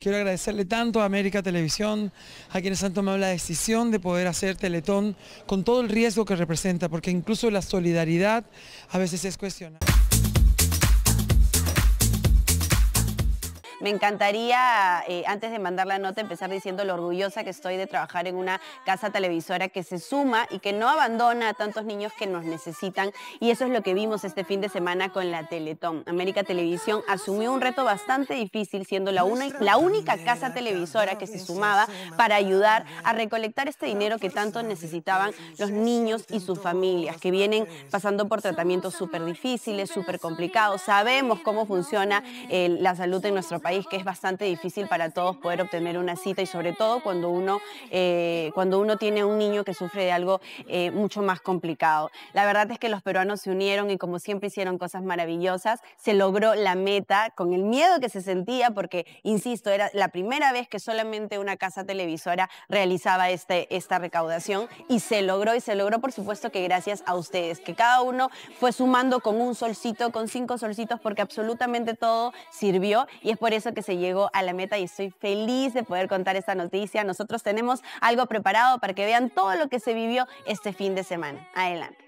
Quiero agradecerle tanto a América Televisión, a quienes han tomado la decisión de poder hacer Teletón con todo el riesgo que representa, porque incluso la solidaridad a veces es cuestionada. Me encantaría, eh, antes de mandar la nota, empezar diciendo lo orgullosa que estoy de trabajar en una casa televisora que se suma y que no abandona a tantos niños que nos necesitan. Y eso es lo que vimos este fin de semana con la Teletón. América Televisión asumió un reto bastante difícil, siendo la, una, la única casa televisora que se sumaba para ayudar a recolectar este dinero que tanto necesitaban los niños y sus familias, que vienen pasando por tratamientos súper difíciles, súper complicados. Sabemos cómo funciona eh, la salud en nuestro país que es bastante difícil para todos poder obtener una cita y sobre todo cuando uno, eh, cuando uno tiene un niño que sufre de algo eh, mucho más complicado. La verdad es que los peruanos se unieron y como siempre hicieron cosas maravillosas, se logró la meta con el miedo que se sentía porque, insisto, era la primera vez que solamente una casa televisora realizaba este, esta recaudación y se logró y se logró por supuesto que gracias a ustedes, que cada uno fue sumando con un solcito, con cinco solcitos porque absolutamente todo sirvió y es por eso que se llegó a la meta y estoy feliz de poder contar esta noticia. Nosotros tenemos algo preparado para que vean todo lo que se vivió este fin de semana. Adelante.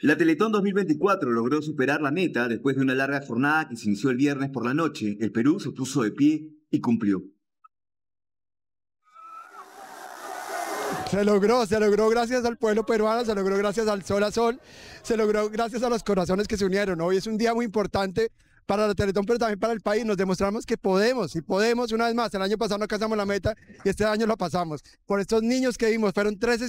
la Teletón 2024 logró superar la meta después de una larga jornada que se inició el viernes por la noche. El Perú se puso de pie y cumplió. Se logró, se logró gracias al pueblo peruano, se logró gracias al sol a sol, se logró gracias a los corazones que se unieron. Hoy es un día muy importante para la Teletón, pero también para el país. Nos demostramos que podemos y podemos una vez más. El año pasado no alcanzamos la meta y este año lo pasamos. Por estos niños que vimos, fueron 13,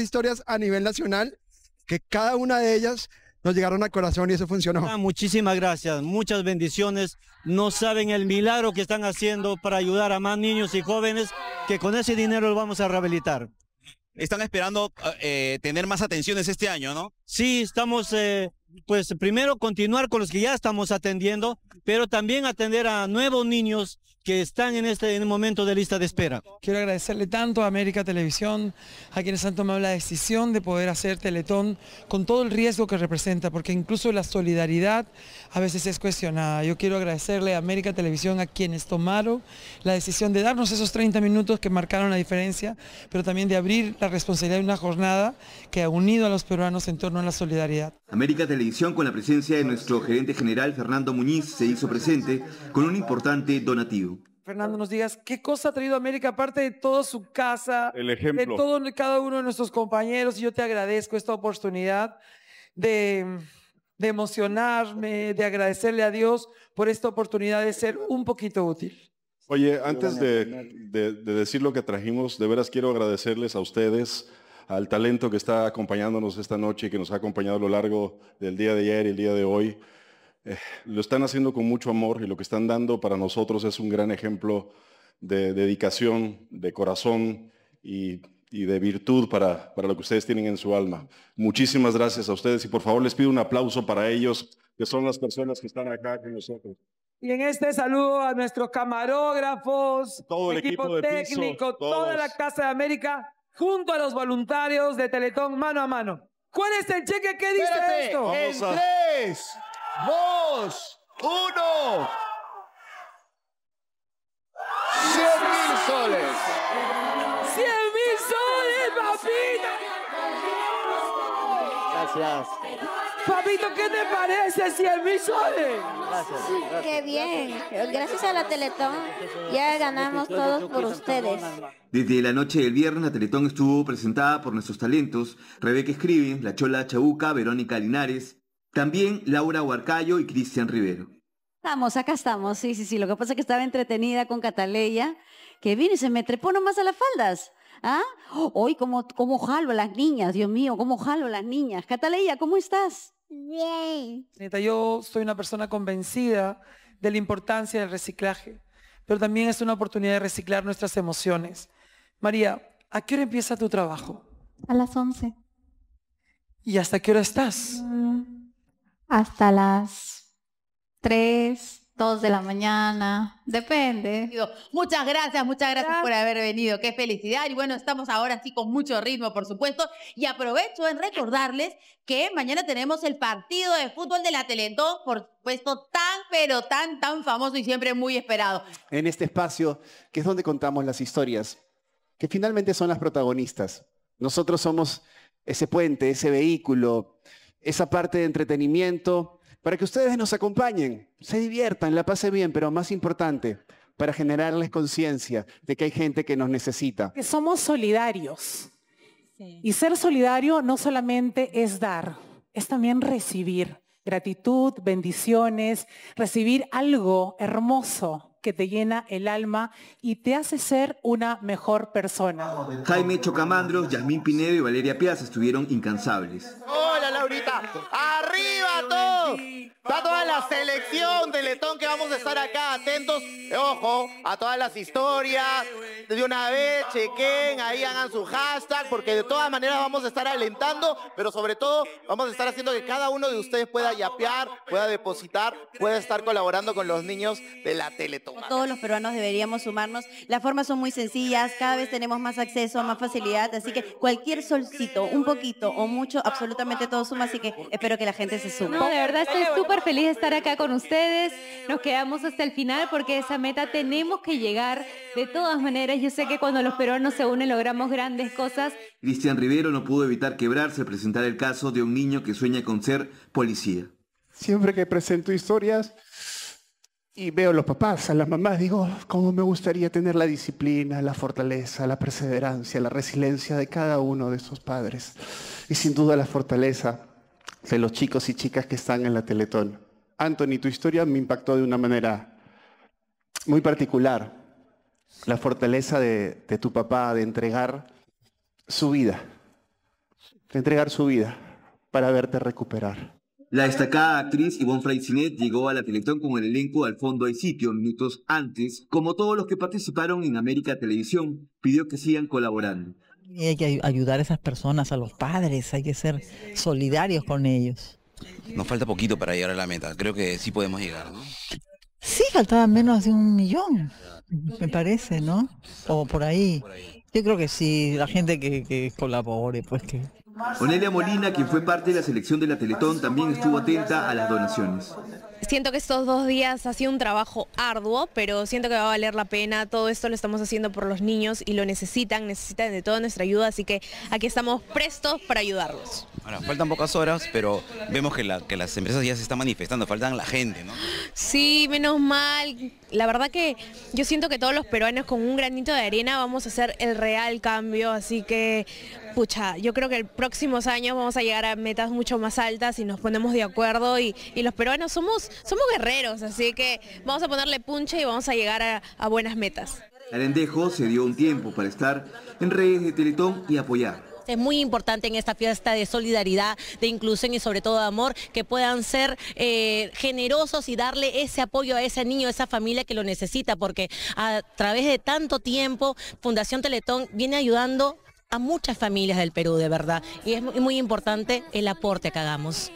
historias a nivel nacional, que cada una de ellas nos llegaron al corazón y eso funcionó. Ah, muchísimas gracias, muchas bendiciones. No saben el milagro que están haciendo para ayudar a más niños y jóvenes que con ese dinero lo vamos a rehabilitar están esperando eh, eh, tener más atenciones este año, ¿no? Sí, estamos, eh, pues primero continuar con los que ya estamos atendiendo, pero también atender a nuevos niños que están en este momento de lista de espera. Quiero agradecerle tanto a América Televisión, a quienes han tomado la decisión de poder hacer Teletón con todo el riesgo que representa, porque incluso la solidaridad a veces es cuestionada. Yo quiero agradecerle a América Televisión, a quienes tomaron la decisión de darnos esos 30 minutos que marcaron la diferencia, pero también de abrir la responsabilidad de una jornada que ha unido a los peruanos en torno a la solidaridad. América Televisión, con la presencia de nuestro gerente general Fernando Muñiz, se hizo presente con un importante donativo. Fernando, nos digas qué cosa ha traído América, aparte de toda su casa, El ejemplo. de todo, cada uno de nuestros compañeros, y yo te agradezco esta oportunidad de, emocionarme, de agradecerle a Dios por esta oportunidad de ser un poquito útil. Oye, antes de, decir lo que trajimos, de veras quiero agradecerles a ustedes, al talento que está acompañándonos esta noche y que nos ha acompañado a lo largo del día de ayer y el día de hoy. Eh, lo están haciendo con mucho amor y lo que están dando para nosotros es un gran ejemplo de dedicación, de corazón y, y de virtud para, para lo que ustedes tienen en su alma. Muchísimas gracias a ustedes y por favor les pido un aplauso para ellos, que son las personas que están acá con nosotros. Y en este saludo a nuestros camarógrafos, todo el equipo, técnico, toda la Casa de América junto a los voluntarios de Teletón mano a mano. ¿Cuál es el cheque que dice esto? En tres, dos, uno. ¡Cien mil soles! ¡Cien mil soles, papita! Gracias. Papito, ¿qué te parece? si mil soles. Gracias, Qué bien. Gracias a la Teletón ya ganamos todos por ustedes. Desde la noche del viernes, la Teletón estuvo presentada por nuestros talentos, Rebeca Scriven, La Chola Chabuca, Verónica Linares, también Laura Huarcayo y Cristian Rivero. Estamos, acá estamos, sí, sí, sí. Lo que pasa es que estaba entretenida con Cataleya, que vino y se me trepó nomás a las faldas. ¿Ah? Hoy, ¿cómo, jalo a las niñas? Dios mío, ¿cómo jalo a las niñas? Cataleya, ¿cómo estás? Bien. yo soy una persona convencida de la importancia del reciclaje, pero también es una oportunidad de reciclar nuestras emociones. María, ¿a qué hora empieza tu trabajo? A las 11. ¿Y hasta qué hora estás? hasta las 3, 2 de la mañana, depende. Muchas gracias, muchas gracias, por haber venido, qué felicidad. Y bueno, estamos ahora sí con mucho ritmo, por supuesto. Y aprovecho en recordarles que mañana tenemos el partido de fútbol de la Teletón, por supuesto, tan, pero tan, tan famoso y siempre muy esperado. En este espacio, que es donde contamos las historias, que finalmente son las protagonistas. Nosotros somos ese puente, ese vehículo, esa parte de entretenimiento para que ustedes nos acompañen, se diviertan, la pasen bien, pero más importante, para generarles conciencia de que hay gente que nos necesita. Que somos solidarios. Y ser solidario no solamente es dar, es también recibir gratitud, bendiciones, recibir algo hermoso que te llena el alma y te hace ser una mejor persona. Jaime Chocamandros, Yasmín Pinedo y Valeria Piaz estuvieron incansables. Hola Laurita, arriba todos! Está toda la selección de Letón que vamos a estar acá atentos. Ojo a todas las historias. De una vez, chequen, ahí hagan su hashtag, porque de todas maneras vamos a estar alentando, pero sobre todo vamos a estar haciendo que cada uno de ustedes pueda yapear, pueda depositar, pueda estar colaborando con los niños de la Teletón. Todos los peruanos deberíamos sumarnos. Las formas son muy sencillas, cada vez tenemos más acceso, más facilidad, así que cualquier solcito, un poquito o mucho, absolutamente todo suma, así que espero que la gente se sume. de verdad estoy súper feliz de estar acá con ustedes. Nos quedamos hasta el final porque esa meta tenemos que llegar. De todas maneras, yo sé que cuando los peruanos se unen logramos grandes cosas. Cristian Rivero no pudo evitar quebrarse al presentar el caso de un niño que sueña con ser policía. Siempre que presento historias y veo a los papás, a las mamás, digo, cómo me gustaría tener la disciplina, la fortaleza, la perseverancia, la resiliencia de cada uno de esos padres. Y sin duda la fortaleza de los chicos y chicas que están en la Teletón. Anthony, tu historia me impactó de una manera muy particular. La fortaleza de, tu papá de entregar su vida, de entregar su vida para verte recuperar. La destacada actriz Yvonne Freycinet llegó a la Teletón con el elenco Al Fondo hay Sitio minutos antes. Como todos los que participaron en América Televisión, pidió que sigan colaborando. Y hay que ayudar a esas personas, a los padres, hay que ser solidarios con ellos. Nos falta poquito para llegar a la meta, creo que sí podemos llegar, ¿no? Sí, faltaba menos de un millón, me parece, ¿no? O por ahí. Yo creo que sí, la gente que, que colabore, pues que Onelia Molina, quien fue parte de la selección de la Teletón, también estuvo atenta a las donaciones. Siento que estos dos días ha sido un trabajo arduo, pero siento que va a valer la pena. Todo esto lo estamos haciendo por los niños y lo necesitan, necesitan de toda nuestra ayuda, así que aquí estamos prestos para ayudarlos. Ahora, faltan pocas horas, pero vemos que, las empresas ya se están manifestando, faltan la gente, ¿no? Sí, menos mal. La verdad que yo siento que todos los peruanos con un granito de arena vamos a hacer el real cambio, así que, pucha, yo creo que el próximos años vamos a llegar a metas mucho más altas y nos ponemos de acuerdo y, los peruanos somos, somos guerreros, así que vamos a ponerle punche y vamos a llegar a, buenas metas. Arendejo se dio un tiempo para estar en redes de Teletón y apoyar es muy importante en esta fiesta de solidaridad, de inclusión y sobre todo de amor, que puedan ser eh, generosos y darle ese apoyo a ese niño, a esa familia que lo necesita, porque a través de tanto tiempo Fundación Teletón viene ayudando a muchas familias del Perú, de verdad. Y es muy importante el aporte que hagamos.